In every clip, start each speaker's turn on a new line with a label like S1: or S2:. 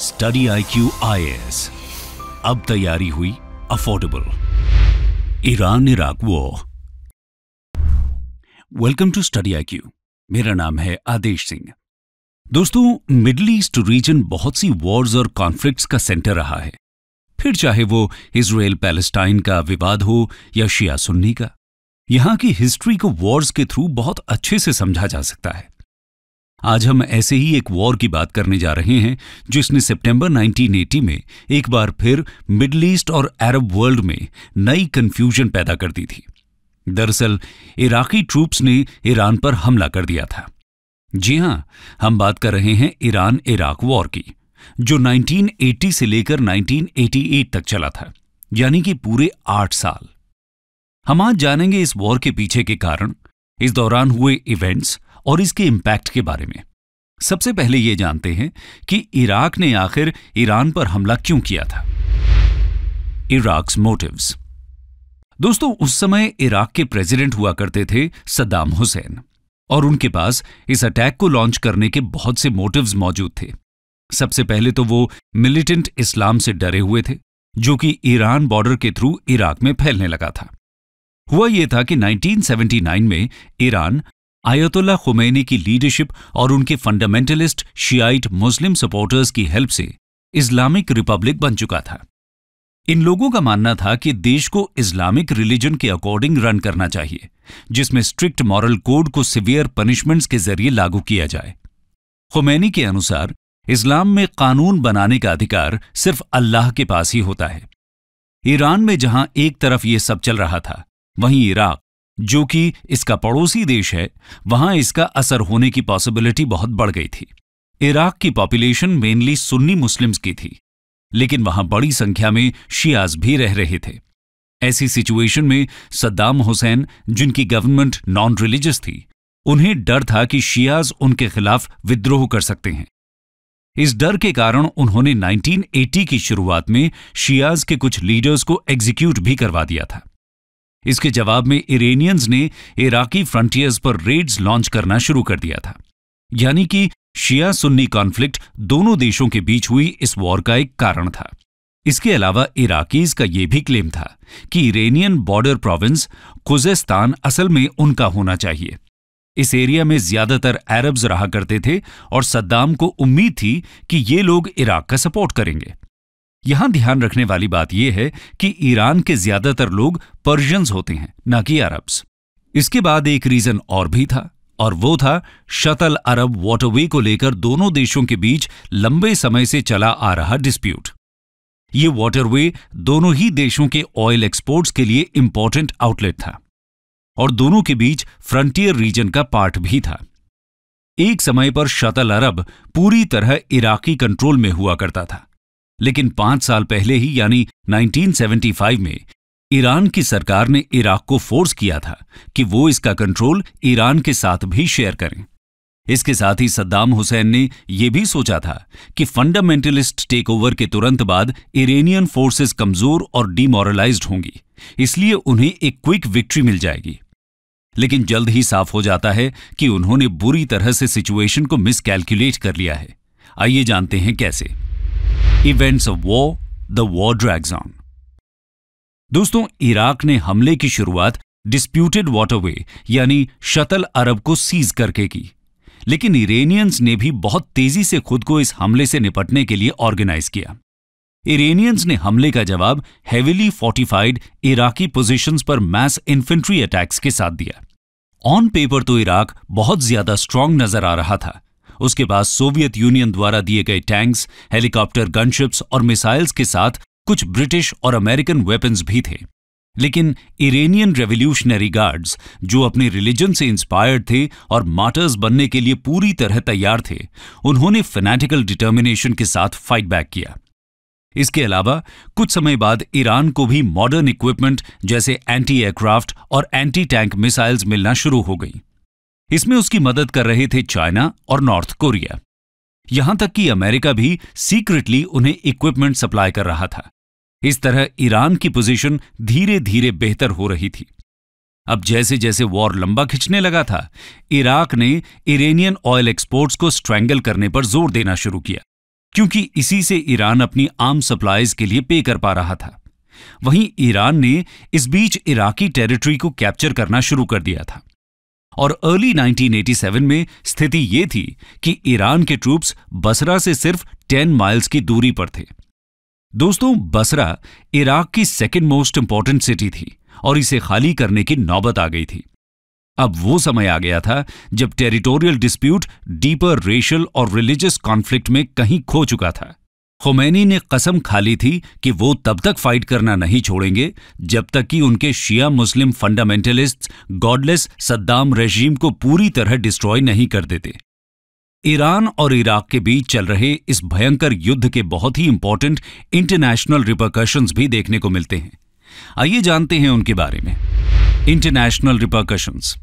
S1: Study I Q I S अब तैयारी हुई अफोर्डेबल ईरान इराक वो welcome to study I Q मेरा नाम है आदेश सिंह दोस्तों मिडल ईस्ट रीजन बहुत सी वॉर्स और कॉन्फ्लिक्ट्स का सेंटर रहा है फिर चाहे वो इसराइल पैलेस्टाइन का विवाद हो या शिया सुन्नी का यहां की हिस्ट्री को वॉर्स के थ्रू बहुत अच्छे से समझा जा सकता है आज हम ऐसे ही एक वॉर की बात करने जा रहे हैं जिसने सितंबर 1980 में एक बार फिर मिडल ईस्ट और अरब वर्ल्ड में नई कन्फ्यूजन पैदा कर दी थी दरअसल इराकी ट्रूप्स ने ईरान पर हमला कर दिया था जी हां हम बात कर रहे हैं ईरान इराक वॉर की जो 1980 से लेकर 1988 तक चला था यानी कि पूरे आठ साल हम आज जानेंगे इस वॉर के पीछे के कारण इस दौरान हुए इवेंट्स और इसके इम्पैक्ट के बारे में सबसे पहले ये जानते हैं कि इराक ने आखिर ईरान पर हमला क्यों किया था इराक्स मोटिव्स दोस्तों उस समय इराक के प्रेसिडेंट हुआ करते थे सद्दाम हुसैन और उनके पास इस अटैक को लॉन्च करने के बहुत से मोटिव्स मौजूद थे सबसे पहले तो वो मिलिटेंट इस्लाम से डरे हुए थे जो कि ईरान बॉर्डर के थ्रू इराक में फैलने लगा था हुआ यह था कि 1979 में ईरान आयतुल्ला खुमैनी की लीडरशिप और उनके फंडामेंटलिस्ट शियाइट मुस्लिम सपोर्टर्स की हेल्प से इस्लामिक रिपब्लिक बन चुका था इन लोगों का मानना था कि देश को इस्लामिक रिलीजन के अकॉर्डिंग रन करना चाहिए जिसमें स्ट्रिक्ट मॉरल कोड को सिवियर पनिशमेंट्स के जरिए लागू किया जाए खुमैनी के अनुसार इस्लाम में कानून बनाने का अधिकार सिर्फ अल्लाह के पास ही होता है ईरान में जहां एक तरफ ये सब चल रहा था वहीं इराक जो कि इसका पड़ोसी देश है वहां इसका असर होने की पॉसिबिलिटी बहुत बढ़ गई थी इराक की पॉपुलेशन मेनली सुन्नी मुस्लिम्स की थी लेकिन वहां बड़ी संख्या में शियाज भी रह रहे थे ऐसी सिचुएशन में सद्दाम हुसैन जिनकी गवर्नमेंट नॉन रिलीजियस थी उन्हें डर था कि शियाज उनके खिलाफ विद्रोह कर सकते हैं इस डर के कारण उन्होंने 1980 की शुरुआत में शियाज के कुछ लीडर्स को एग्जीक्यूट भी करवा दिया था इसके जवाब में इरेनियंस ने इराकी फ्रंटियर्स पर रेड्स लॉन्च करना शुरू कर दिया था यानी कि शिया सुन्नी कॉन्फ्लिक्ट दोनों देशों के बीच हुई इस वॉर का एक कारण था इसके अलावा इराकीज का यह भी क्लेम था कि इरेनियन बॉर्डर प्रोविंस कुजेस्तान असल में उनका होना चाहिए इस एरिया में ज्यादातर अरब्स रहा करते थे और सद्दाम को उम्मीद थी कि ये लोग इराक का सपोर्ट करेंगे यहां ध्यान रखने वाली बात यह है कि ईरान के ज्यादातर लोग पर्शियंस होते हैं न कि अरब्स इसके बाद एक रीजन और भी था और वो था शतल अरब वाटरवे को लेकर दोनों देशों के बीच लंबे समय से चला आ रहा डिस्प्यूट ये वाटरवे दोनों ही देशों के ऑयल एक्सपोर्ट्स के लिए इंपॉर्टेंट आउटलेट था और दोनों के बीच फ्रंटियर रीजन का पार्ट भी था एक समय पर शतल अरब पूरी तरह इराकी कंट्रोल में हुआ करता था लेकिन पांच साल पहले ही यानी 1975 में ईरान की सरकार ने इराक को फोर्स किया था कि वो इसका कंट्रोल ईरान के साथ भी शेयर करें इसके साथ ही सद्दाम हुसैन ने यह भी सोचा था कि फंडामेंटलिस्ट टेकओवर के तुरंत बाद इरेनियन फोर्सेस कमजोर और डिमोरलाइज्ड होंगी इसलिए उन्हें एक क्विक विक्ट्री मिल जाएगी लेकिन जल्द ही साफ हो जाता है कि उन्होंने बुरी तरह से सिचुएशन को मिसकैलकुलेट कर लिया है आइए जानते हैं कैसे events of war the war drags on दोस्तों इराक ने हमले की शुरुआत डिस्प्यूटेड वाटरवे यानी शतल अरब को सीज करके की लेकिन इरेनियंस ने भी बहुत तेजी से खुद को इस हमले से निपटने के लिए ऑर्गेनाइज किया इरेनियंस ने हमले का जवाब हेविली फोर्टिफाइड इराकी पोजीशंस पर मैस इन्फेंट्री अटैक्स के साथ दिया ऑन पेपर तो इराक बहुत ज्यादा स्ट्रांग नजर आ रहा था उसके बाद सोवियत यूनियन द्वारा दिए गए टैंक्स हेलीकॉप्टर गनशिप्स और मिसाइल्स के साथ कुछ ब्रिटिश और अमेरिकन वेपन्स भी थे लेकिन इरेनियन रेवोल्यूशनरी गार्ड्स जो अपने रिलीजन से इंस्पायर्ड थे और मार्टर्स बनने के लिए पूरी तरह तैयार थे उन्होंने फेनेटिकल डिटर्मिनेशन के साथ फाइट बैक किया इसके अलावा कुछ समय बाद ईरान को भी मॉडर्न इक्विपमेंट जैसे एंटी एयरक्राफ्ट और एंटी टैंक मिसाइल्स मिलना शुरू हो गई इसमें उसकी मदद कर रहे थे चाइना और नॉर्थ कोरिया यहां तक कि अमेरिका भी सीक्रेटली उन्हें इक्विपमेंट सप्लाई कर रहा था इस तरह ईरान की पोजीशन धीरे धीरे बेहतर हो रही थी अब जैसे जैसे वॉर लंबा खिंचने लगा था इराक ने इरेनियन ऑयल एक्सपोर्ट्स को स्ट्रैंगल करने पर जोर देना शुरू किया क्योंकि इसी से ईरान अपनी आर्म सप्लाईज के लिए पे कर पा रहा था वहीं ईरान ने इस बीच इराकी टेरिटरी को कैप्चर करना शुरू कर दिया था और अर्ली 1987 में स्थिति ये थी कि ईरान के ट्रूप्स बसरा से सिर्फ 10 माइल्स की दूरी पर थे दोस्तों बसरा इराक की सेकेंड मोस्ट इंपॉर्टेंट सिटी थी और इसे खाली करने की नौबत आ गई थी अब वो समय आ गया था जब टेरिटोरियल डिस्प्यूट डीपर रेशल और रिलीजियस कॉन्फ्लिक्ट में कहीं खो चुका था खुमैनी ने कसम खा ली थी कि वो तब तक फाइट करना नहीं छोड़ेंगे जब तक कि उनके शिया Muslim fundamentalist godless Saddam regime को पूरी तरह डिस्ट्रॉय नहीं कर देते ईरान और इराक के बीच चल रहे इस भयंकर युद्ध के बहुत ही इंपॉर्टेंट इंटरनेशनल रिपोर्कशंस भी देखने को मिलते हैं आइए जानते हैं उनके बारे में इंटरनेशनल रिपरकशंस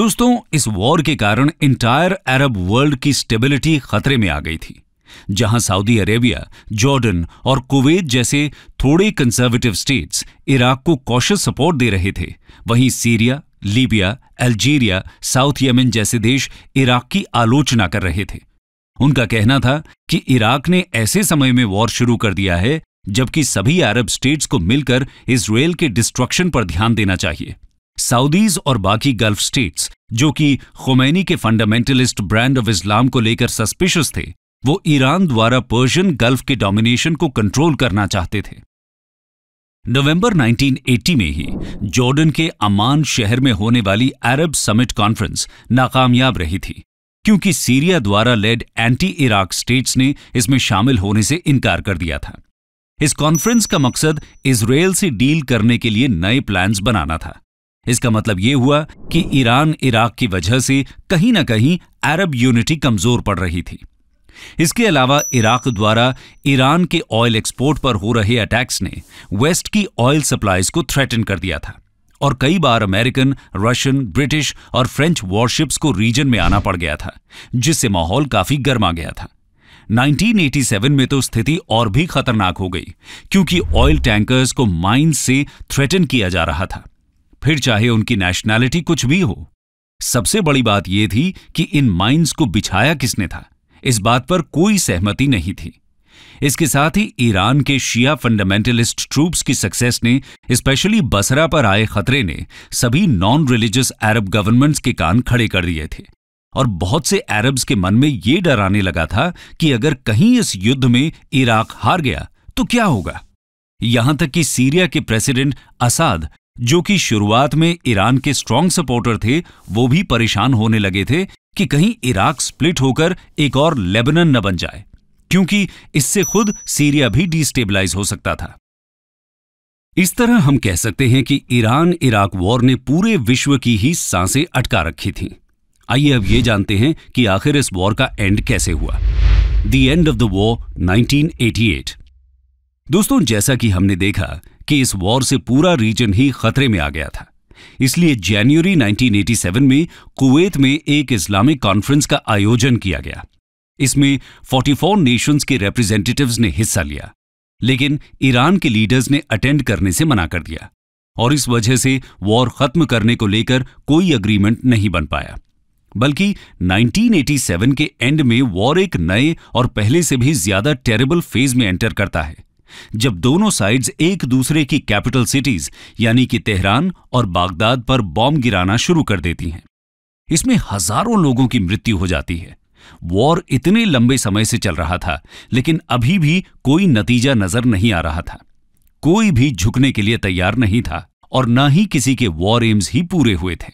S1: दोस्तों इस वॉर के कारण इंटायर अरब वर्ल्ड की स्टेबिलिटी खतरे में आ गई थी जहां सऊदी अरेबिया जॉर्डन और कुवैत जैसे थोड़े कंजर्वेटिव स्टेट्स इराक को कौशल सपोर्ट दे रहे थे वहीं Syria Libya Algeria South Yemen जैसे देश इराक की आलोचना कर रहे थे उनका कहना था कि इराक ने ऐसे समय में वॉर शुरू कर दिया है जबकि सभी अरब स्टेट्स को मिलकर इसराइल के डिस्ट्रक्शन पर ध्यान देना चाहिए सऊदीज और बाकी गल्फ स्टेट्स जो कि खुमैनी के फंडामेंटलिस्ट ब्रांड ऑफ इस्लाम को लेकर सस्पिशियस थे वो ईरान द्वारा पर्शियन गल्फ के डोमिनेशन को कंट्रोल करना चाहते थे नवंबर 1980 में ही जॉर्डन के अमान शहर में होने वाली अरब समिट कॉन्फ्रेंस नाकामयाब रही थी क्योंकि सीरिया द्वारा लेड एंटी इराक स्टेट्स ने इसमें शामिल होने से इनकार कर दिया था इस कॉन्फ्रेंस का मकसद इसराइल से डील करने के लिए नए प्लान्स बनाना था इसका मतलब यह हुआ कि ईरान इराक की वजह से कहीं ना कहीं अरब यूनिटी कमजोर पड़ रही थी इसके अलावा इराक द्वारा ईरान के ऑयल एक्सपोर्ट पर हो रहे अटैक्स ने वेस्ट की ऑयल सप्लाईज को थ्रेटन कर दिया था और कई बार अमेरिकन रशियन ब्रिटिश और फ्रेंच वॉरशिप्स को रीजन में आना पड़ गया था जिससे माहौल काफी गर्मा गया था 1987 में तो स्थिति और भी खतरनाक हो गई क्योंकि ऑयल टैंकर्स को माइन्स से थ्रेटन किया जा रहा था फिर चाहे उनकी नेशनैलिटी कुछ भी हो सबसे बड़ी बात यह थी कि इन माइंस को बिछाया किसने था इस बात पर कोई सहमति नहीं थी इसके साथ ही ईरान के शिया फंडामेंटलिस्ट ट्रूप्स की सक्सेस ने स्पेशली बसरा पर आए खतरे ने सभी नॉन रिलीजियस अरब गवर्नमेंट्स के कान खड़े कर दिए थे और बहुत से अरब्स के मन में यह डर आने लगा था कि अगर कहीं इस युद्ध में इराक हार गया तो क्या होगा यहां तक कि सीरिया के प्रेसिडेंट असाद जो कि शुरुआत में ईरान के स्ट्रांग सपोर्टर थे वो भी परेशान होने लगे थे कि कहीं इराक स्प्लिट होकर एक और लेबनन न बन जाए क्योंकि इससे खुद सीरिया भी डिस्टेबलाइज हो सकता था इस तरह हम कह सकते हैं कि ईरान इराक वॉर ने पूरे विश्व की ही सांसें अटका रखी थीं। आइए अब ये जानते हैं कि आखिर इस वॉर का एंड कैसे हुआ the end of the war 1988 दोस्तों जैसा कि हमने देखा कि इस वॉर से पूरा रीजन ही खतरे में आ गया था इसलिए जनवरी 1987 में कुवैत में एक इस्लामिक कॉन्फ्रेंस का आयोजन किया गया इसमें 44 नेशंस के रिप्रेजेंटेटिव्स ने हिस्सा लिया लेकिन ईरान के लीडर्स ने अटेंड करने से मना कर दिया और इस वजह से वॉर खत्म करने को लेकर कोई अग्रीमेंट नहीं बन पाया बल्कि 1987 के एंड में वॉर एक नए और पहले से भी ज्यादा टेरेबल फेज में एंटर करता है जब दोनों साइड्स एक दूसरे की कैपिटल सिटीज यानी कि तेहरान और बागदाद पर बॉम्ब गिराना शुरू कर देती हैं इसमें हजारों लोगों की मृत्यु हो जाती है वॉर इतने लंबे समय से चल रहा था लेकिन अभी भी कोई नतीजा नजर नहीं आ रहा था कोई भी झुकने के लिए तैयार नहीं था और न ही किसी के वॉर एम्स ही पूरे हुए थे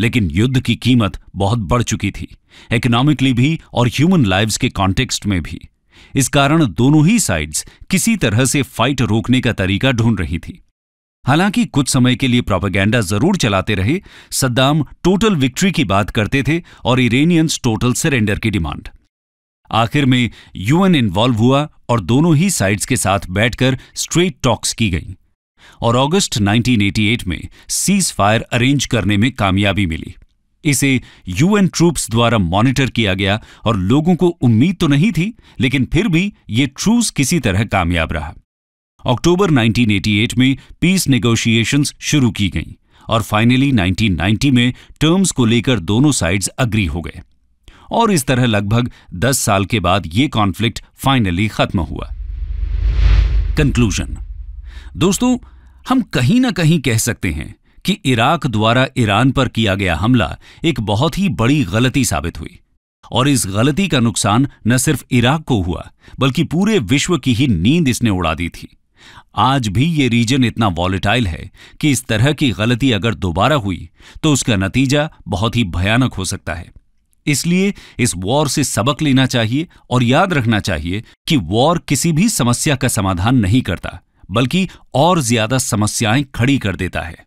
S1: लेकिन युद्ध की कीमत बहुत बढ़ चुकी थी इकोनॉमिकली भी और ह्यूमन लाइव्स के कॉन्टेक्स्ट में भी इस कारण दोनों ही साइड्स किसी तरह से फाइट रोकने का तरीका ढूंढ रही थी हालांकि कुछ समय के लिए प्रोपेगेंडा जरूर चलाते रहे सद्दाम टोटल विक्ट्री की बात करते थे और इरेनियंस टोटल सरेंडर की डिमांड आखिर में यूएन इन्वॉल्व हुआ और दोनों ही साइड्स के साथ बैठकर स्ट्रेट टॉक्स की गई और अगस्त 1988 में सीज फायर अरेंज करने में कामयाबी मिली इसे यूएन ट्रूप्स द्वारा मॉनिटर किया गया और लोगों को उम्मीद तो नहीं थी लेकिन फिर भी ये ट्रूस किसी तरह कामयाब रहा अक्टूबर 1988 में पीस नेगोशिएशंस शुरू की गईं और फाइनली 1990 में टर्म्स को लेकर दोनों साइड्स अग्री हो गए और इस तरह लगभग 10 साल के बाद ये कॉन्फ्लिक्ट फाइनली खत्म हुआ कंक्लूजन दोस्तों हम कहीं ना कहीं कह सकते हैं कि इराक द्वारा ईरान पर किया गया हमला एक बहुत ही बड़ी गलती साबित हुई और इस गलती का नुकसान न सिर्फ इराक को हुआ बल्कि पूरे विश्व की ही नींद इसने उड़ा दी थी आज भी ये रीजन इतना वॉलेटाइल है कि इस तरह की गलती अगर दोबारा हुई तो उसका नतीजा बहुत ही भयानक हो सकता है इसलिए इस वॉर से सबक लेना चाहिए और याद रखना चाहिए कि वॉर किसी भी समस्या का समाधान नहीं करता बल्कि और ज्यादा समस्याएं खड़ी कर देता है